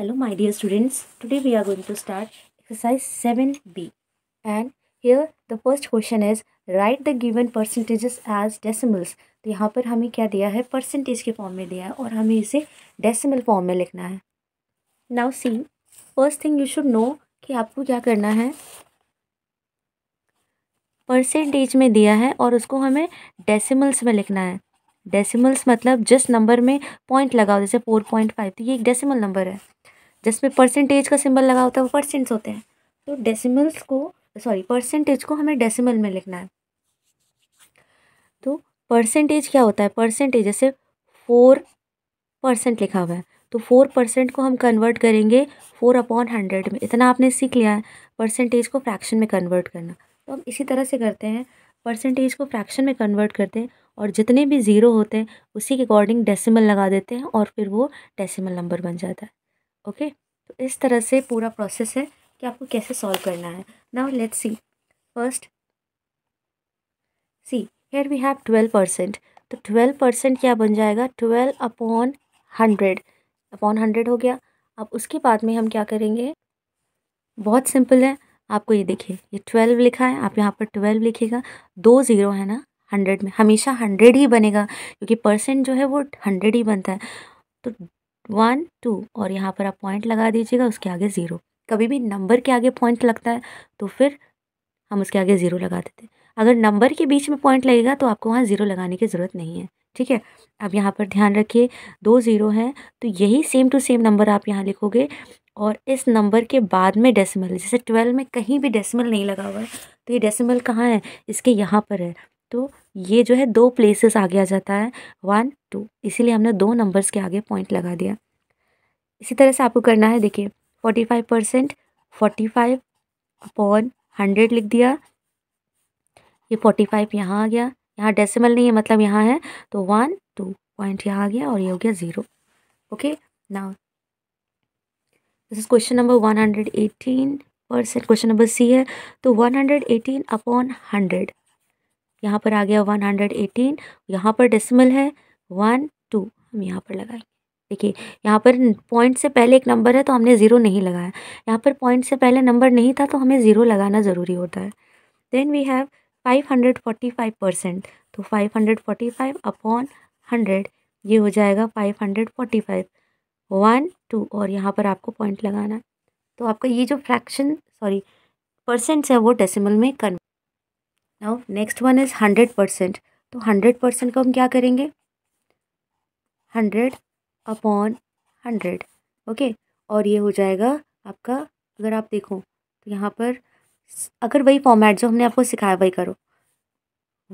hello my dear students today we are going to start exercise 7b and here the first question is write the given percentages as decimals तो यहाँ पर हमें क्या दिया है percentage के form में दिया है और हमें इसे डेसिमल फॉर्म में लिखना है now see first thing you should know कि आपको क्या करना है परसेंटेज में दिया है और उसको हमें डेसिमल्स में लिखना है डेसिमल्स मतलब जिस नंबर में पॉइंट लगा होता है जैसे फोर पॉइंट फाइव तो ये एक डेसिमल नंबर है जिसमें परसेंटेज का सिंबल लगा होता है वो परसेंट्स होते हैं तो डेसिमल्स को सॉरी परसेंटेज को हमें डेसिमल में लिखना है तो परसेंटेज क्या होता है परसेंटेज जैसे फोर परसेंट लिखा हुआ है तो फोर परसेंट को हम कन्वर्ट करेंगे फोर अपॉन हंड्रेड में इतना आपने सीख लिया है परसेंटेज को फ्रैक्शन में कन्वर्ट करना तो हम इसी तरह से करते हैं परसेंटेज को फ्रैक्शन में कन्वर्ट करते हैं और जितने भी ज़ीरो होते हैं उसी के अकॉर्डिंग डेसिमल लगा देते हैं और फिर वो डेसिमल नंबर बन जाता है ओके तो इस तरह से पूरा प्रोसेस है कि आपको कैसे सॉल्व करना है now let's see first see here we have twelve percent तो ट्वेल्व परसेंट क्या बन जाएगा twelve upon hundred upon hundred हो गया अब उसके बाद में हम क्या करेंगे बहुत सिंपल है आपको ये देखिए ये ट्वेल्व लिखा है आप यहाँ पर ट्वेल्व लिखिएगा दो ज़ीरो है ना हंड्रेड में हमेशा हंड्रेड ही बनेगा क्योंकि परसेंट जो है वो हंड्रेड ही बनता है तो वन टू और यहाँ पर आप पॉइंट लगा दीजिएगा उसके आगे ज़ीरो कभी भी नंबर के आगे पॉइंट लगता है तो फिर हम उसके आगे ज़ीरो लगा देते हैं अगर नंबर के बीच में पॉइंट लगेगा तो आपको वहाँ ज़ीरो लगाने की ज़रूरत नहीं है ठीक है अब यहाँ पर ध्यान रखिए दो ज़ीरो हैं तो यही सेम टू सेम नंबर आप यहाँ लिखोगे और इस नंबर के बाद में डेसिमल जैसे ट्वेल्व में कहीं भी डेसिमल नहीं लगा हुआ है तो ये डेसिमल कहाँ है इसके यहाँ पर है तो ये जो है दो प्लेसेस आगे आ जाता है वन टू इसीलिए हमने दो नंबर्स के आगे पॉइंट लगा दिया इसी तरह से आपको करना है देखिए forty five percent forty five upon hundred लिख दिया ये फोर्टी फाइव यहाँ आ गया यहाँ डेसिमल नहीं है मतलब यहाँ है तो वन टू पॉइंट यहाँ आ गया और ये हो गया zero okay now this is question number one hundred eighteen percent question number C है तो one hundred eighteen upon hundred यहाँ पर आ गया वन हंड्रेड एटीन यहाँ पर डेसिमल है वन टू हम यहाँ पर लगाएंगे देखिए यहाँ पर पॉइंट से पहले एक नंबर है तो हमने ज़ीरो नहीं लगाया यहाँ पर पॉइंट से पहले नंबर नहीं था तो हमें ज़ीरो लगाना ज़रूरी होता है then we have five hundred forty five percent तो five hundred forty five upon hundred ये हो जाएगा five hundred forty five one two और यहाँ पर आपको पॉइंट लगाना है तो आपका ये जो फ्रैक्शन सॉरी परसेंट्स है वो डेसिमल में कन now next one is hundred percent तो हंड्रेड परसेंट को हम क्या करेंगे हंड्रेड अपॉन हंड्रेड ओके और ये हो जाएगा आपका अगर आप देखो तो यहाँ पर अगर वही फॉर्मेट जो हमने आपको सिखाया वही करो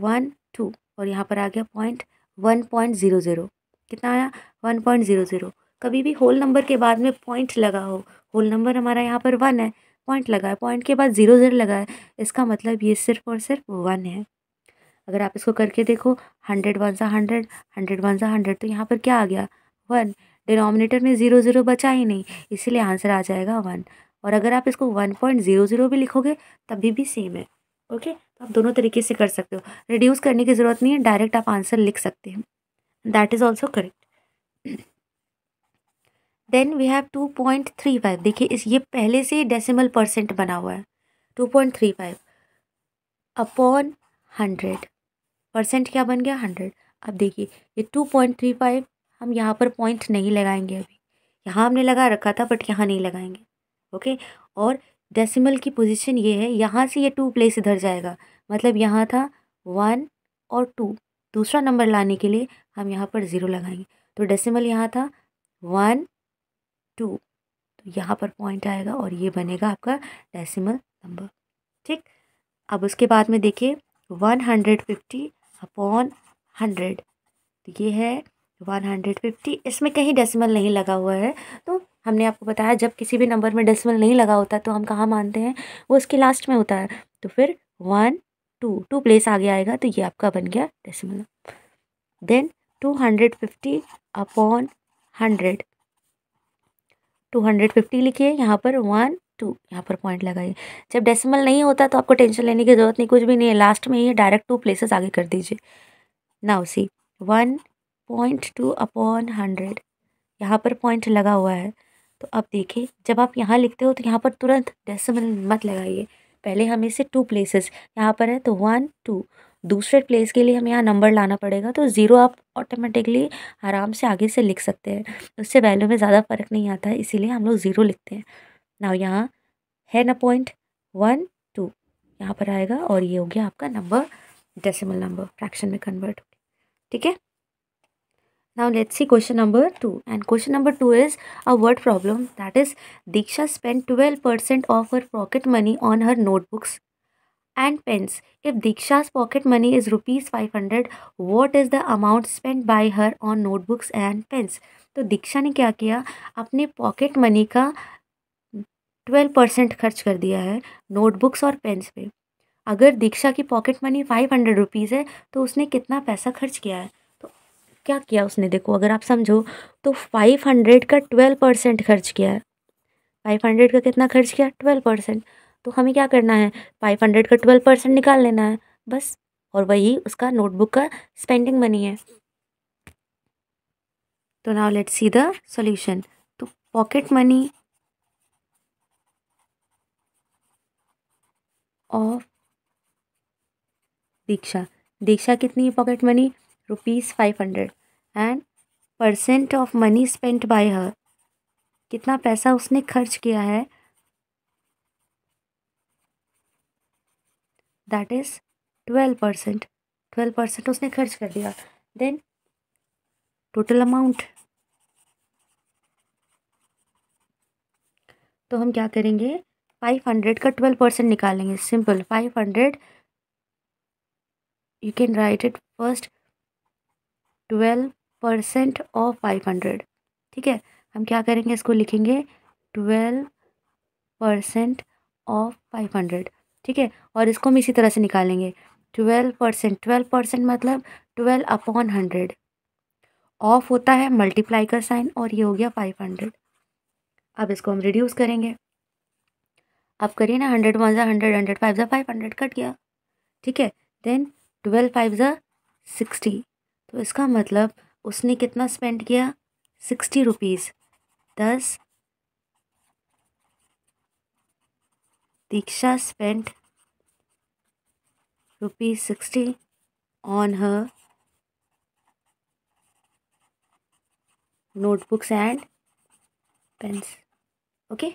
वन टू और यहाँ पर आ गया point one point zero zero कितना आया वन पॉइंट ज़ीरो ज़ीरो कभी भी होल नंबर के बाद में पॉइंट लगा हो होल नंबर हमारा यहाँ पर वन है पॉइंट लगा है पॉइंट के बाद ज़ीरो ज़ीरो लगा है इसका मतलब ये सिर्फ और सिर्फ वन है अगर आप इसको करके देखो हंड्रेड वन सा हंड्रेड हंड्रेड वन सा हंड्रेड तो यहाँ पर क्या आ गया वन डिनोमिनेटर में ज़ीरो ज़ीरो बचा ही नहीं इसीलिए आंसर आ जाएगा वन और अगर आप इसको वन पॉइंट ज़ीरो ज़ीरो भी लिखोगे तभी भी सेम है ओके तो आप दोनों तरीके से कर सकते हो रिड्यूस करने की ज़रूरत नहीं है डायरेक्ट आप आंसर लिख सकते हैं that is also correct then we have two point three five देखिए इस ये पहले से डेसिमल परसेंट बना हुआ है two point three five upon hundred percent क्या बन गया हंड्रेड अब देखिए ये टू पॉइंट थ्री फाइव हम यहाँ पर पॉइंट नहीं लगाएंगे अभी यहाँ हमने लगा रखा था बट यहाँ नहीं लगाएंगे ओके और डेसिमल की पोजिशन ये है यहाँ से ये टू प्लेस इधर जाएगा मतलब यहाँ था वन और टू दूसरा नंबर लाने के लिए हम यहाँ पर ज़ीरो लगाएंगे तो डेसिमल यहाँ था वन टू तो यहाँ पर पॉइंट आएगा और ये बनेगा आपका डेसिमल नंबर ठीक अब उसके बाद में देखिए one hundred fifty upon hundred तो ये है वन हंड्रेड फिफ्टी इसमें कहीं डेसिमल नहीं लगा हुआ है तो हमने आपको बताया जब किसी भी नंबर में डेसिमल नहीं लगा होता तो हम कहाँ मानते हैं वो उसके लास्ट में होता है तो फिर वन टू टू प्लेस आगे आएगा तो ये आपका बन गया decimal then two hundred fifty upon hundred two hundred fifty लिखिए यहाँ पर वन टू यहाँ पर पॉइंट लगाइए जब डेसिमल नहीं होता तो आपको टेंशन लेने की ज़रूरत नहीं कुछ भी नहीं है लास्ट में ही डायरेक्ट टू प्लेसेस आगे कर दीजिए now see one point two upon hundred यहाँ पर पॉइंट लगा हुआ है तो अब देखिए जब आप यहाँ लिखते हो तो यहाँ पर तुरंत डेसिमल मत लगाइए पहले हमें से टू प्लेसेस यहाँ पर है तो वन टू दूसरे प्लेस के लिए हमें यहाँ नंबर लाना पड़ेगा तो ज़ीरो आप ऑटोमेटिकली आराम से आगे से लिख सकते हैं उससे वैल्यू में ज़्यादा फ़र्क नहीं आता है इसीलिए हम लोग ज़ीरो लिखते हैं ना यहाँ है ना पॉइंट वन टू यहाँ पर आएगा और ये हो गया आपका नंबर डेसिमल नंबर फ्रैक्शन में कन्वर्ट ठीक है let's see question number two and question number two is a word problem that is Diksha spend twelve percent of her pocket money on her notebooks and pens if If pocket money is rupees five hundred what is the amount spend by her on notebooks and pens तो दीक्षा ने क्या किया अपने pocket money का twelve percent खर्च कर दिया है नोटबुक्स और पेन्स पे अगर दीक्षा की pocket money five hundred rupees है तो उसने कितना पैसा खर्च किया है तो क्या किया उसने देखो अगर आप समझो तो फाइव हंड्रेड का ट्वेल्व परसेंट खर्च किया है फाइव हंड्रेड का कितना खर्च किया ट्वेल्व परसेंट तो हमें क्या करना है फाइव हंड्रेड का ट्वेल्व परसेंट निकाल लेना है बस और वही उसका नोटबुक का स्पेंडिंग मनी है तो now let see the solution तो pocket money of Diksha Diksha कितनी है pocket money rupees five hundred and percent of money spent by her कितना पैसा उसने खर्च किया है that is twelve percent twelve percent उसने खर्च कर दिया देन टोटल अमाउंट तो हम क्या करेंगे फाइव हंड्रेड का ट्वेल्व परसेंट निकालेंगे simple five hundred you can write it first twelve percent of five hundred ठीक है हम क्या करेंगे इसको लिखेंगे twelve percent of five hundred ठीक है और इसको हम इसी तरह से निकालेंगे ट्वेल्व परसेंट ट्वेल्व परसेंट मतलब ट्वेल्व अपॉन हंड्रेड ऑफ होता है मल्टीप्लाई का साइन और ये हो गया फाइव हंड्रेड अब इसको हम रिड्यूस करेंगे अब करिए ना हंड्रेड वन ज़ा हंड्रेड हंड्रेड फाइव ज़ा फाइव हंड्रेड कट गया ठीक है देन ट्वेल्व फाइव ज़ा सिक्सटी तो इसका मतलब उसने कितना स्पेंड किया sixty rupees thus Diksha spent rupees sixty on 60 on and notebooks okay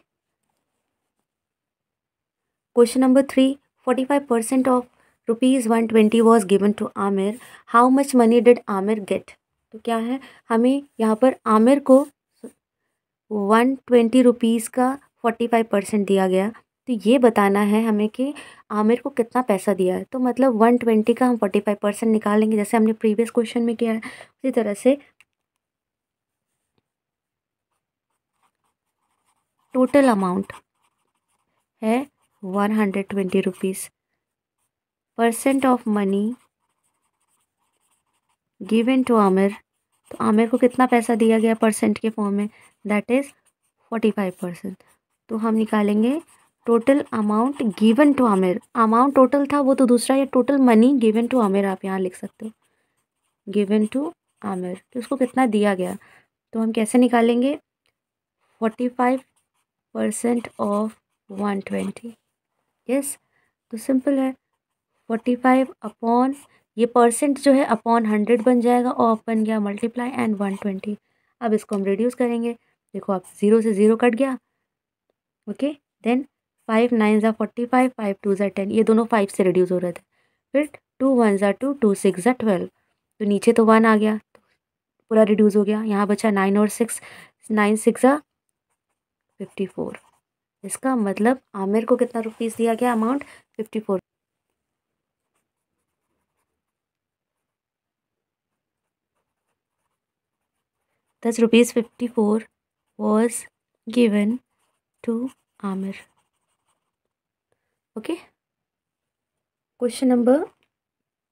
question number three forty five percent of rupees one twenty was given to Aamir how much money did Aamir get तो क्या है हमें यहाँ पर आमिर को वन ट्वेंटी रुपीज़ का forty five percent दिया गया तो ये बताना है हमें कि आमिर को कितना पैसा दिया है तो मतलब वन ट्वेंटी का हम फोर्टी फाइव परसेंट निकाल लेंगे जैसे हमने प्रीवियस क्वेश्चन में किया है उसी तरह से टोटल अमाउंट है one hundred twenty rupees percent of money given to Aamir तो आमिर को कितना पैसा दिया गया परसेंट के फॉर्म में that is forty five percent तो हम निकालेंगे total amount given to Aamir amount total था वो तो दूसरा या total money given to Aamir आप यहाँ लिख सकते हो गिवन टू आमिर तो उसको कितना दिया गया तो हम कैसे निकालेंगे forty five percent of one twenty yes तो सिंपल है फोर्टी फाइव अपॉन ये परसेंट जो है अपॉन हंड्रेड बन जाएगा और बन गया मल्टीप्लाई एंड वन ट्वेंटी अब इसको हम रिड्यूस करेंगे देखो आप ज़ीरो से ज़ीरो कट गया ओके देन फाइव नाइन ज़ा फोर्टी फाइव फाइव टू ज़ा टेन ये दोनों फाइव से रिड्यूस हो रहे थे फिर टू वन ज़ा टू टू सिक्स ज़ा ट्वेल्व तो नीचे तो वन आ गया तो पूरा रिड्यूस हो गया यहाँ बचा नाइन और सिक्स नाइन सिक्स ज़ा फिफ्टी फोर इसका मतलब आमिर को कितना रुपीज़ दिया गया amount fifty four thus rupees fifty four was given to Aamir okay question number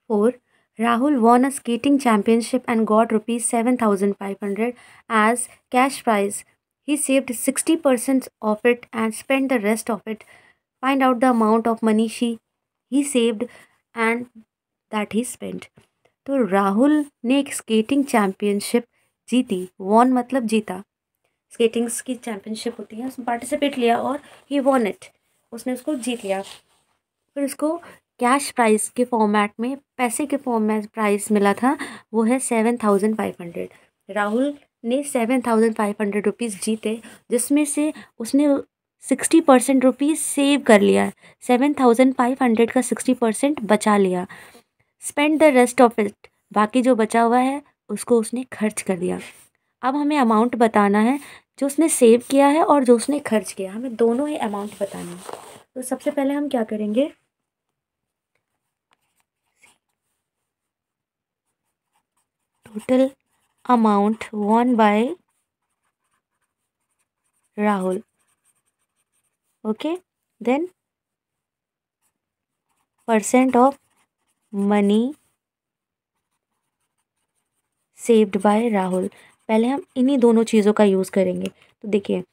four Rahul won a skating championship and got rupees seven thousand five hundred as cash prize he saved sixty percent of it and spend the rest of it find out the amount of money she he saved and that he spend तो राहुल ने एक skating championship जीती von मतलब जीता skatings की championship होती है उसमें पार्टिसिपेट लिया और ही वॉन इट उसने उसको जीत लिया फिर उसको कैश प्राइस के फॉर्मेट में पैसे के फॉर्मेट प्राइस मिला था वो है seven thousand five hundred Rahul ने seven thousand five hundred rupees जीते जिसमें से उसने सिक्सटी परसेंट रुपीज़ सेव कर लिया सेवन थाउजेंड फाइव हंड्रेड का सिक्सटी परसेंट बचा लिया spend the rest of it बाकी जो बचा हुआ है उसको उसने खर्च कर दिया अब हमें अमाउंट बताना है जो उसने सेव किया है और जो उसने खर्च किया हमें दोनों ही अमाउंट बताना है तो सबसे पहले हम क्या करेंगे total amount won by Rahul okay then percent of money saved by Rahul पहले हम इन्हीं दोनों चीज़ों का यूज़ करेंगे तो देखिए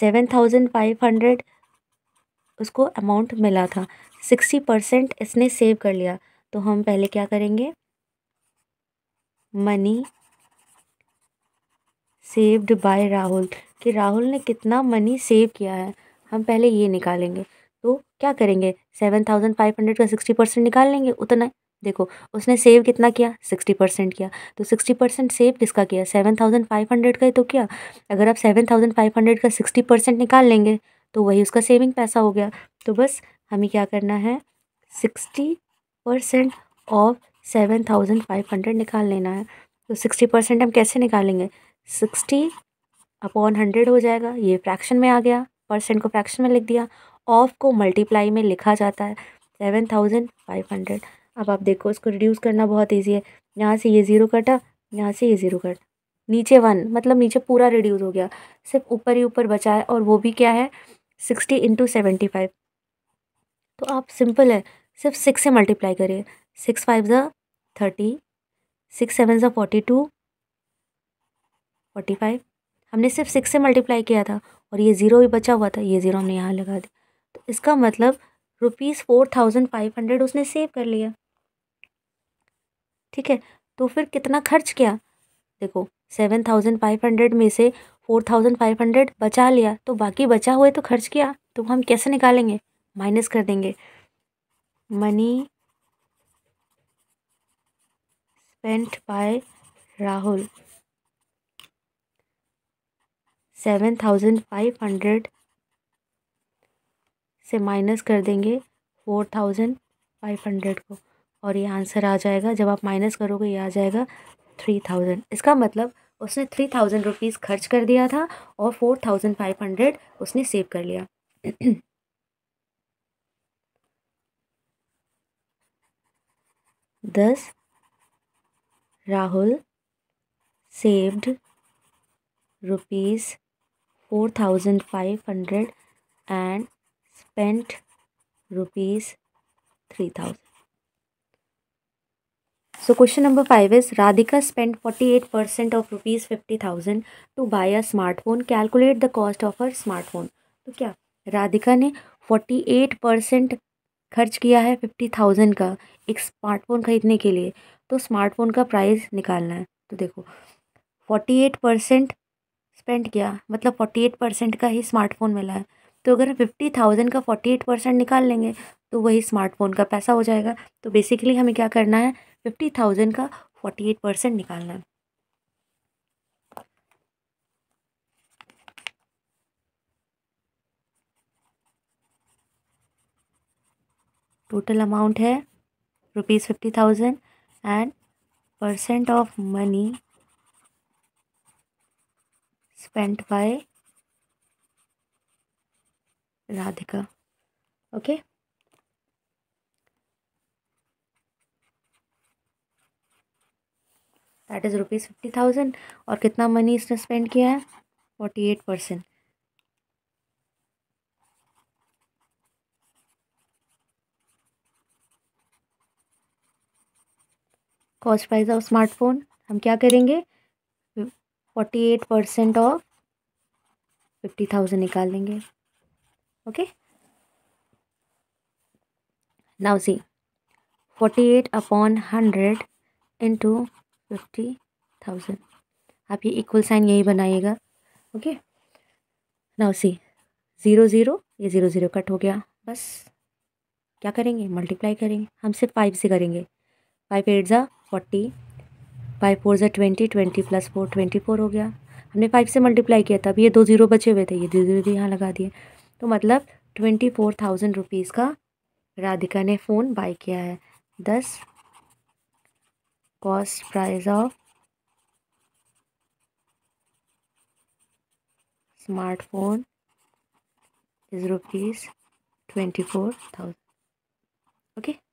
सेवन थाउजेंड फाइव हंड्रेड उसको अमाउंट मिला था सिक्सटी परसेंट इसने सेव कर लिया तो हम पहले क्या करेंगे मनी सेव्ड बाय राहुल कि राहुल ने कितना मनी सेव किया है हम पहले ये निकालेंगे तो क्या करेंगे सेवन थाउजेंड फाइव हंड्रेड का सिक्सटी परसेंट निकाल लेंगे उतना देखो उसने सेव कितना किया सिक्सटी परसेंट किया तो सिक्सटी परसेंट सेव किसका किया सेवन थाउजेंड फाइव हंड्रेड का ही तो क्या अगर आप सेवन थाउजेंड फाइव हंड्रेड का सिक्सटी परसेंट निकाल लेंगे तो वही उसका सेविंग पैसा हो गया तो बस हमें क्या करना है sixty percent of seven thousand five hundred निकाल लेना है तो सिक्सटी परसेंट हम कैसे निकालेंगे सिक्सटी अपॉन हंड्रेड हो जाएगा ये फ्रैक्शन में आ गया परसेंट को फ्रैक्शन में लिख दिया ऑफ को मल्टीप्लाई में लिखा जाता है सेवन थाउजेंड फाइव हंड्रेड अब आप देखो इसको रिड्यूस करना बहुत ईजी है यहाँ से ये ज़ीरो कटा यहाँ से ये ज़ीरो कट नीचे वन मतलब नीचे पूरा रिड्यूस हो गया सिर्फ ऊपर ही ऊपर बचा है और वो भी क्या है सिक्सटी इंटू सेवेंटी फाइव तो आप सिंपल है सिर्फ सिक्स से मल्टीप्लाई करिए सिक्स फाइव ज़ा थर्टी सिक्स सेवन ज़ा फोर्टी टू फोर्टी फाइव हमने सिर्फ सिक्स से मल्टीप्लाई किया था और ये ज़ीरो भी बचा हुआ था ये ज़ीरो हमने यहाँ लगा दिया तो इसका मतलब rupees four thousand five hundred उसने सेव कर लिया ठीक है तो फिर कितना खर्च किया देखो सेवन थाउजेंड फाइव हंड्रेड में से फोर थाउजेंड फाइव हंड्रेड बचा लिया तो बाकी बचा हुआ तो खर्च किया तो हम कैसे निकालेंगे माइनस कर देंगे money spent by Rahul seven thousand five hundred से माइनस कर देंगे फोर थाउजेंड फाइव हंड्रेड को और ये आंसर आ जाएगा जब आप माइनस करोगे ये आ जाएगा थ्री थाउजेंड इसका मतलब उसने थ्री थाउजेंड रुपीज़ खर्च कर दिया था और फोर थाउजेंड फाइव हंड्रेड उसने सेव कर लिया thus Rahul saved rupees four thousand five hundred and spent rupees three thousand so question number five is Radhika spend forty eight percent of rupees fifty thousand to buy a smartphone calculate the cost of her smartphone तो क्या राधिका ने forty eight percent खर्च किया है fifty thousand का एक smartphone खरीदने के लिए तो स्मार्टफोन का प्राइस निकालना है तो देखो फोर्टी एट परसेंट स्पेंड किया मतलब फोर्टी एट परसेंट का ही स्मार्टफोन मिला है तो अगर फिफ्टी थाउजेंड का फोर्टी एट परसेंट निकाल लेंगे तो वही स्मार्टफोन का पैसा हो जाएगा तो बेसिकली हमें क्या करना है फिफ्टी थाउजेंड का फोर्टी एट परसेंट निकालना है टोटल अमाउंट है rupees fifty thousand and percent of money spent by Radhika okay that is rupees fifty thousand और कितना मनी इसने स्पेंड किया है forty eight percent cost price of smartphone हम क्या करेंगे forty eight percent of fifty thousand निकाल लेंगे okay now see 48 upon 100 into 50,000 आप ये इक्वल साइन यही बनाइएगा okay now see zero zero ये ज़ीरो ज़ीरो कट हो गया बस क्या करेंगे मल्टीप्लाई करेंगे हम सिर्फ फाइव से करेंगे फाइव एट ज़ा फोर्टी फाइव फोर ज़ा twenty twenty plus four twenty four हो गया हमने फाइव से मल्टीप्लाई किया था अब ये दो ज़ीरो बचे हुए थे ये धीरे धीरे यहाँ लगा दिए तो मतलब ट्वेंटी फोर थाउजेंड रुपीज़ का राधिका ने फ़ोन बाई किया है thus cost price of smartphone is rupees twenty four thousand okay